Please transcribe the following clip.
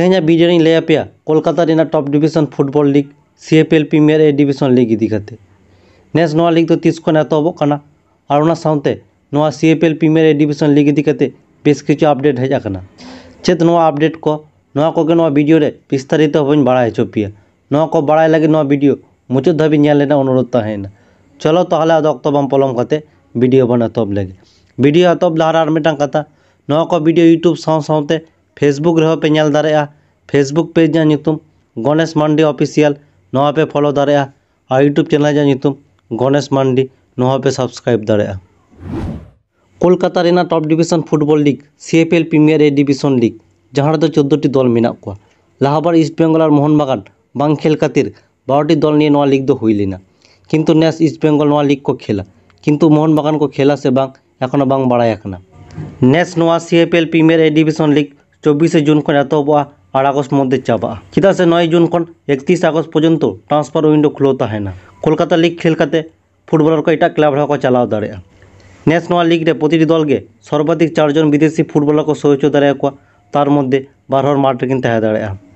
ᱛᱮᱦᱮᱧᱟᱜ ᱵᱷᱤᱰᱤᱭᱳ ᱨᱮᱧ ᱞᱟᱹᱭ ᱟᱯᱮᱭᱟ ᱠᱳᱞᱠᱟᱛᱟ ᱨᱮᱱᱟᱜ top division football league CFL premier A division league ᱤᱫᱤ ᱠᱟᱛᱮ ᱱᱮᱥ ᱱᱚᱣᱟ ᱞᱤᱜᱽ ᱫᱚ ᱛᱤᱥ ᱠᱷᱚᱱ ᱮᱛᱚᱦᱚᱵᱚᱜ ᱠᱟᱱᱟ ᱟᱨ ᱚᱱᱟ ᱥᱟᱶᱛᱮ ᱱᱚᱣᱟ CFL premier A division league ᱤᱫᱤ ᱠᱟᱛᱮ ᱵᱮᱥ ᱠᱤᱪᱷᱩ ᱟᱯᱰᱮᱴ ᱦᱮᱡ ᱟᱠᱟᱱᱟ ᱪᱮᱫ ᱱᱚᱣᱟ ᱟᱯᱰᱮᱴ ᱠᱚ ᱱᱚᱣᱟ ᱠᱚᱜᱮ ᱱᱚᱣᱟ ᱵᱷᱤᱰᱤᱭᱳ ᱨᱮ ᱵᱤᱥᱛᱟᱨᱤᱛᱚ ᱦᱚᱸᱧ ᱵᱟᱲᱟᱭ ᱦᱚᱪᱚ ᱯᱮᱭᱟ ᱱᱚᱣᱟ ᱠᱚ ᱵᱟᱲᱟᱭ ᱞᱟᱹᱜᱤᱫ ᱱᱚᱣᱟ ᱵᱷᱤᱰᱤᱭᱳ ᱢᱩᱪᱟᱹᱫ ᱫᱷᱟᱹᱵᱤᱡ ᱧᱮᱞ ᱨᱮᱱᱟᱜ ᱚᱱᱩᱨᱳᱫᱷ ᱛᱟᱦᱮᱱᱟ ᱪᱚᱞᱚ ᱛᱟᱦᱚᱞᱮ ᱟᱫᱚ ᱚᱠᱛᱚ ᱵᱟᱢ ᱯᱚᱞᱚᱢ ᱠᱟᱛᱮ ᱵᱷᱤᱰᱤᱭᱳ ᱵᱚᱱ ᱮᱛᱚᱦᱚᱵ ᱞᱮᱜᱮ ᱵᱷᱤᱰᱤᱭᱳ ᱮᱛᱚᱦᱚᱵ ᱞᱟᱦᱟ ᱟᱨ ᱢᱤᱫᱴᱟᱝ ᱠᱟᱛᱷᱟ ᱱᱚᱣᱟ ᱠᱚ ᱵᱷᱤᱰᱤᱭᱳ ᱤᱭᱩᱴᱩᱵᱽ ᱥᱟᱶ ᱥᱟᱶᱛᱮ ᱯᱷᱮᱥᱵᱩᱠ ᱨᱮᱦᱚᱸ ᱯᱮ ᱧᱮᱞ ᱫᱟᱲᱮᱭᱟᱜᱼᱟ ᱯᱷᱮᱥᱵᱩᱠ ᱯᱮᱡᱽ ᱨᱮᱭᱟᱜ ᱧᱩᱛᱩᱢ ᱜᱚᱱᱮᱥ ᱢᱟᱱᱰᱤ ᱚᱯᱷᱤᱥᱤᱭᱟᱞ ᱱᱚᱣᱟ ᱯᱮ ᱯᱷᱳᱞᱳ ᱫᱟᱲᱮᱭᱟᱜᱼᱟ ᱟᱨ ᱤᱭᱩᱴᱩᱵᱽ ᱪᱮᱱᱮᱞ ᱨᱮᱭᱟᱜ ᱧᱩᱛᱩᱢ ᱜᱚᱱᱮᱥ ᱢᱟᱱᱰᱤ ᱱᱚᱣᱟ ᱯᱮ ᱥᱟᱵᱥᱠᱨᱟᱭᱤᱵ ᱫᱟᱲᱮᱭᱟᱜᱼᱟ ᱠᱳᱞᱠᱟᱛᱟ ᱨᱮᱱᱟᱜ top division football league CFL premier A division league ᱡᱟᱦᱟᱸ ᱨᱮᱫᱚ ᱪᱳᱫᱽᱫᱳᱴᱤ ᱫᱚᱞ ᱢᱮᱱᱟᱜ ᱠᱚᱣᱟ ᱞᱟᱦᱟᱵᱟᱨ ᱤᱥᱴ ᱵᱮᱝᱜᱚᱞ ᱟᱨ ᱢᱳᱦᱚᱱ ᱵᱟᱜᱟᱱ ᱵᱟᱝ ᱠᱷᱮᱞ ᱠᱷᱟᱹᱛᱤᱨ ᱵᱟᱨᱚᱴᱤ ᱫᱚᱞ ᱱᱤᱭᱮ ᱱᱚᱣᱟ ᱞᱤᱜᱽ ᱫᱚ ᱦᱩᱭ ᱞᱮᱱᱟ ᱠᱤᱱᱛᱩ ᱱᱮᱥ ᱤᱥᱴ ᱵᱮᱝᱜᱚᱞ ᱱᱚᱣᱟ ᱞᱤᱜᱽ ᱠᱚ ᱠᱷᱮᱞᱟ ᱠᱤᱱᱛᱩ ᱢᱳᱦᱚᱱ ᱵᱟᱜᱟᱱ ᱠᱚ ᱠᱷᱮᱞᱟ ᱥᱮ ᱵᱟᱝ ᱮᱠᱷᱚᱱᱚ ᱵᱟᱝ ᱵᱟᱲᱟᱭ ᱟᱠᱟᱱᱟ ᱱᱮᱥ ᱱᱚᱣᱟ CFL premier A division league ᱪᱚᱵᱵᱤᱥᱮ ᱡᱩᱱ ᱠᱷᱚᱱ ᱮᱛᱚᱦᱚᱵᱚᱜᱼᱟ ᱟᱨ ᱟᱜᱚᱥᱴ ᱢᱚᱫᱽᱫᱷᱮ ᱪᱟᱵᱟᱜᱼᱟ ᱪᱮᱫᱟᱜ ᱥᱮ ᱱᱚᱭ ᱡᱩᱱ ᱠᱷᱚᱱ ᱮᱠᱛᱤᱨᱤᱥ ᱟᱜᱚᱥᱴ ᱯᱚᱨᱡᱚᱱᱛᱚ ᱴᱨᱟᱱᱥᱯᱷᱟᱨ ᱩᱭᱤᱱᱰᱳ ᱠᱷᱩᱞᱟᱹᱣ ᱛᱟᱦᱮᱱᱟ ᱠᱳᱞᱠᱟᱛᱟ ᱞᱤᱜᱽ ᱠᱷᱮᱞ ᱠᱟᱛᱮ ᱯᱷᱩᱴᱵᱚᱞᱟᱨ ᱠᱚ ᱮᱴᱟᱜ ᱠᱞᱟᱵᱽ ᱨᱮᱦᱚᱸ ᱠᱚ ᱪᱟᱞᱟᱣ ᱫᱟᱲᱮᱭᱟᱜᱼᱟ ᱱᱮᱥ ᱱᱚᱣᱟ ᱞᱤᱜᱽ ᱨᱮ ᱯᱨᱚᱛᱤᱴᱤ ᱫᱚᱞ ᱜᱮ ᱥᱚᱨᱵᱟᱫᱷᱤᱠ ᱪᱟᱨᱡᱚᱱ ᱵᱤᱫᱮᱥᱤ ᱯᱷᱩᱴᱵᱚᱞᱟᱨ ᱠᱚ ᱥᱚᱦᱚ ᱦᱚᱪᱚ ᱫᱟᱲᱮᱭᱟᱠᱚᱣᱟ ᱛᱟᱨ ᱢᱚᱫᱽᱫᱷᱮ ᱵᱟᱨ ᱦᱚᱲ ᱢᱟᱴᱷ ᱨᱮᱠᱤᱱ ᱛᱟᱦᱮᱸ ᱫᱟᱲᱮᱭᱟᱜᱼᱟ